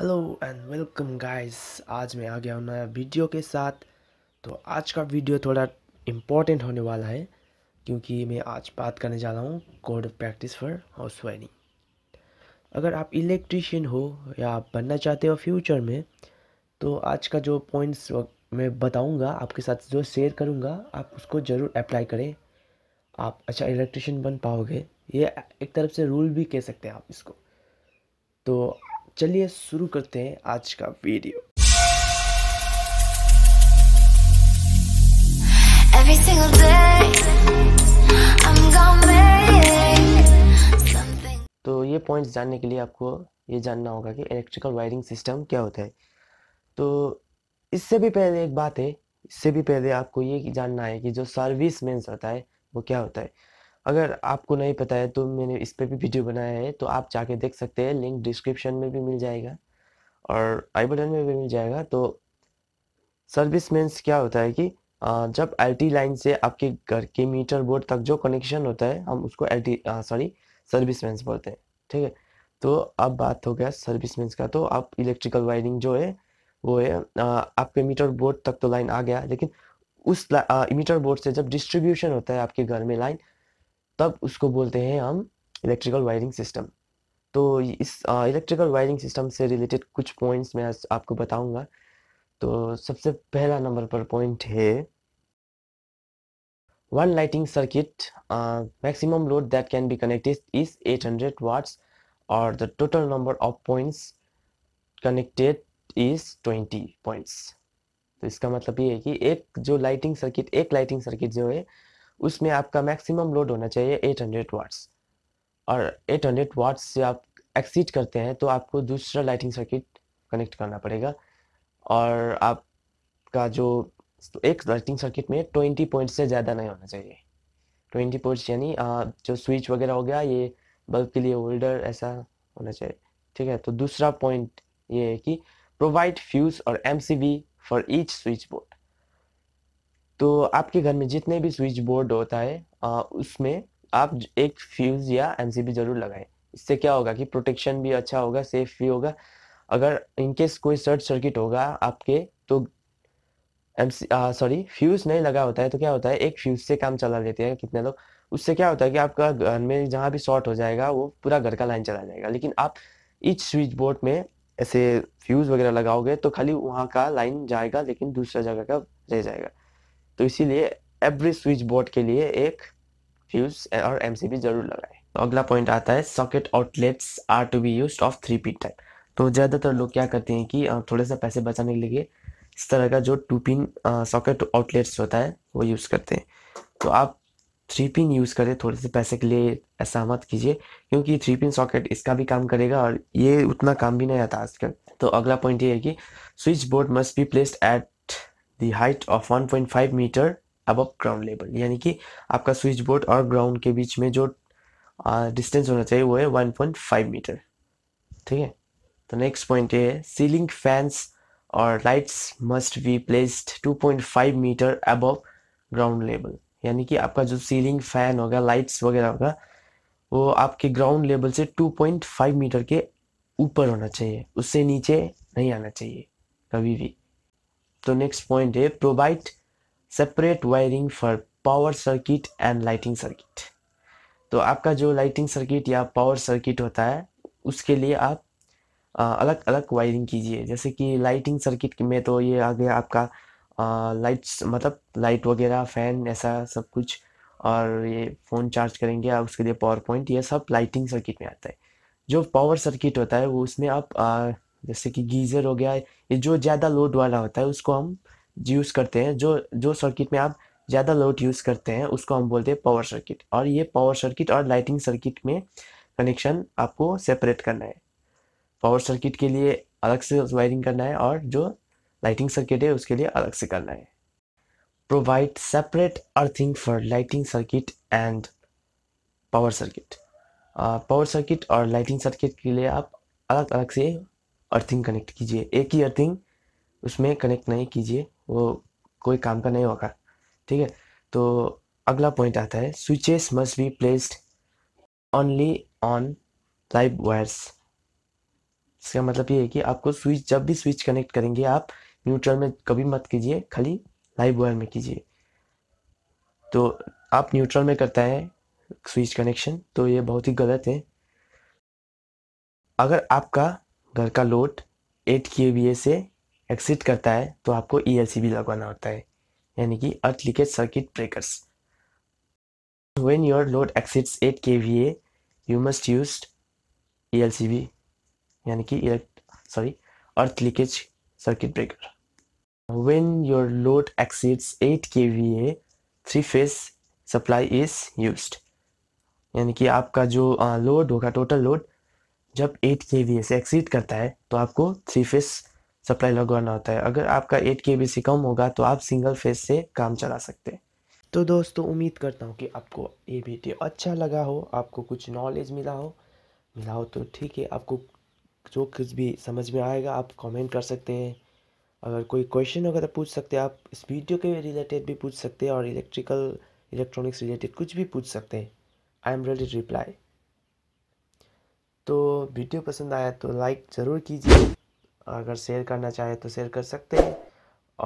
hello and welcome guys आज मैं आ गया हूँ नया वीडियो के साथ तो आज का वीडियो थोड़ा इम्पोर्टेंट होने वाला है क्योंकि मैं आज बात करने जा रहा हूँ code of practice for house wiring अगर आप इलेक्ट्रिशियन हो या आप बनना चाहते हो फ्यूचर में तो आज का जो पॉइंट्स मैं बताऊँगा आपके साथ जो शेयर करूँगा आप उसको ज़रूर अप्लाई करें आप अच्छा इलेक्ट्रिशियन बन पाओगे ये एक तरफ से रूल भी कह सकते हैं आप इसको तो चलिए शुरू करते हैं आज का वीडियो तो ये पॉइंट्स जानने के लिए आपको ये जानना होगा कि इलेक्ट्रिकल वायरिंग सिस्टम क्या होता है तो इससे भी पहले एक बात है इससे भी पहले आपको ये जानना है कि जो सर्विस मेंस होता है वो क्या होता है अगर आपको नहीं पता है तो मैंने इस पर भी वीडियो बनाया है तो आप जाके देख सकते हैं लिंक डिस्क्रिप्शन में भी मिल जाएगा और आई बटन में भी मिल जाएगा तो सर्विस मीन्स क्या होता है कि जब एल लाइन से आपके घर के मीटर बोर्ड तक जो कनेक्शन होता है हम उसको एल सॉरी सर्विस मैंस बोलते हैं ठीक है तो अब बात हो गया सर्विस मैंस का तो आप इलेक्ट्रिकल वायरिंग जो है वो है आपके मीटर बोर्ड तक तो लाइन आ गया लेकिन उस मीटर बोर्ड से जब डिस्ट्रीब्यूशन होता है आपके घर में लाइन तब उसको बोलते हैं हम इलेक्ट्रिकल वायरिंग सिस्टम तो इस इलेक्ट्रिकल वायरिंग सिस्टम से रिलेटेड कुछ पॉइंट्स मैं आज आपको बताऊंगा तो सबसे पहला नंबर पर पॉइंट है one lighting circuit maximum load that can be connected is 800 hundred watts और the total number of points connected is 20 points तो इसका मतलब ये है कि एक जो लाइटिंग सर्किट एक लाइटिंग सर्किट जो है उसमें आपका मैक्सिमम लोड होना चाहिए 800 हंड्रेड वाट्स और 800 हंड्रेड वाट्स से आप एक्सीड करते हैं तो आपको दूसरा लाइटिंग सर्किट कनेक्ट करना पड़ेगा और आपका जो एक लाइटिंग सर्किट में ट्वेंटी पॉइंट से ज़्यादा नहीं होना चाहिए ट्वेंटी पॉइंट्स यानी जो स्विच वगैरह हो गया ये बल्ब के लिए होल्डर ऐसा होना चाहिए ठीक है तो दूसरा पॉइंट ये है कि प्रोवाइड फ्यूज और M for each switchboard तो आपके घर में जितने भी स्विच बोर्ड होता है आ, उसमें आप एक फ्यूज़ या एम जरूर लगाए इससे क्या होगा कि प्रोटेक्शन भी अच्छा होगा सेफ भी होगा अगर इनकेस कोई शॉर्ट सर्किट होगा आपके तो एम सॉरी फ्यूज़ नहीं लगा होता है तो क्या होता है एक फ्यूज़ से काम चला लेते हैं कितने लोग उससे क्या होता है कि आपका घर में जहाँ भी शॉर्ट हो जाएगा वो पूरा घर का लाइन चला जाएगा लेकिन आप इच स्विच बोर्ड में ऐसे फ्यूज़ वगैरह लगाओगे तो खाली वहाँ का लाइन जाएगा लेकिन दूसरा जगह का रह जाएगा तो इसीलिए एवरी स्विच बोर्ड के लिए एक फ्यूज और एम जरूर लगाए तो अगला पॉइंट आता है socket outlets are to be use of three pin type तो ज़्यादातर लोग क्या करते हैं कि थोड़े से पैसे बचाने के लिए इस तरह का जो टू पिन सॉकेट आउटलेट्स होता है वो यूज़ करते हैं तो आप थ्री पिन यूज़ करें थोड़े से पैसे के लिए ऐसा मत कीजिए क्योंकि थ्री पिन सॉकेट इसका भी काम करेगा और ये उतना काम भी नहीं आता आजकल तो अगला पॉइंट ये है कि switchboard must be placed at the height of 1.5 metre above ground level यानी कि आपका स्विच बोर्ड और ग्राउंड के बीच में जो डिस्टेंस होना चाहिए वो है 1.5 मीटर ठीक है तो नेक्स्ट पॉइंट ये है सीलिंग फैंस और lights must be placed 2.5 metre above ground level यानी कि आपका जो सीलिंग फैन होगा लाइट्स वगैरह होगा वो आपके ग्राउंड लेवल से 2.5 मीटर के ऊपर होना चाहिए उससे नीचे नहीं आना चाहिए कभी भी तो नेक्स्ट पॉइंट है provide separate wiring for power circuit and lighting circuit तो आपका जो लाइटिंग सर्किट या पावर सर्किट होता है उसके लिए आप अलग अलग वायरिंग कीजिए जैसे कि लाइटिंग सर्किट में तो ये आ गया आपका लाइट्स मतलब लाइट वगैरह फैन ऐसा सब कुछ और ये फ़ोन चार्ज करेंगे आप उसके लिए पावर पॉइंट ये सब लाइटिंग सर्किट में आता है जो पावर सर्किट होता है वो उसमें आप जैसे कि गीज़र हो गया ये जो ज़्यादा लोड वाला होता है उसको हम यूज़ करते हैं जो जो सर्किट में आप ज़्यादा लोड यूज़ करते हैं उसको हम बोलते हैं पावर सर्किट और ये पावर सर्किट और लाइटिंग सर्किट में कनेक्शन आपको सेपरेट करना है पावर सर्किट के लिए अलग से वायरिंग करना है और जो लाइटिंग सर्किट है उसके लिए अलग से करना है provide separate earthing for lighting circuit and power circuit power circuit और लाइटिंग सर्किट के लिए आप अलग अलग से अर्थिंग कनेक्ट कीजिए एक ही अर्थिंग उसमें कनेक्ट नहीं कीजिए वो कोई काम का नहीं होगा ठीक है तो अगला पॉइंट आता है switches must be placed only on live wires इसका मतलब ये है कि आपको स्विच जब भी स्विच कनेक्ट करेंगे आप न्यूट्रल में कभी मत कीजिए खाली लाइव वायर में कीजिए तो आप न्यूट्रल में करता है स्विच कनेक्शन तो ये बहुत ही गलत है अगर आपका घर का load eight K V A से एक्सिट करता है तो आपको ई e भी लगवाना होता है यानी कि earth leakage circuit breakers K V A you must use E L C B यानी कि sorry earth leakage circuit breaker when your load exits eight K V A three phase supply is use यानी कि आपका जो लोड होगा total load जब eight K V A exceed करता है तो आपको थ्री फेस सप्लाई लगवाना होता है अगर आपका एट के से कम होगा तो आप सिंगल फेस से काम चला सकते हैं तो दोस्तों उम्मीद करता हूँ कि आपको ये वीडियो अच्छा लगा हो आपको कुछ नॉलेज मिला हो मिला हो तो ठीक है आपको जो कुछ भी समझ में आएगा आप कमेंट कर सकते हैं अगर कोई क्वेश्चन होगा तो पूछ सकते हैं आप इस वीडियो के रिलेटेड भी पूछ सकते हैं और इलेक्ट्रिकल इलेक्ट्रॉनिक्स रिलेटेड कुछ भी पूछ सकते हैं आई एम रेडी रिप्लाई तो वीडियो पसंद आया तो लाइक ज़रूर कीजिए अगर शेयर करना चाहें तो शेयर कर सकते हैं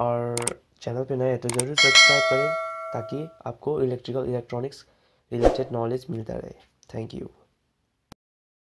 और चैनल पे नए हैं तो ज़रूर सब्सक्राइब करें ताकि आपको इलेक्ट्रिकल इलेक्ट्रॉनिक्स रिलेटेड नॉलेज मिलता रहे थैंक यू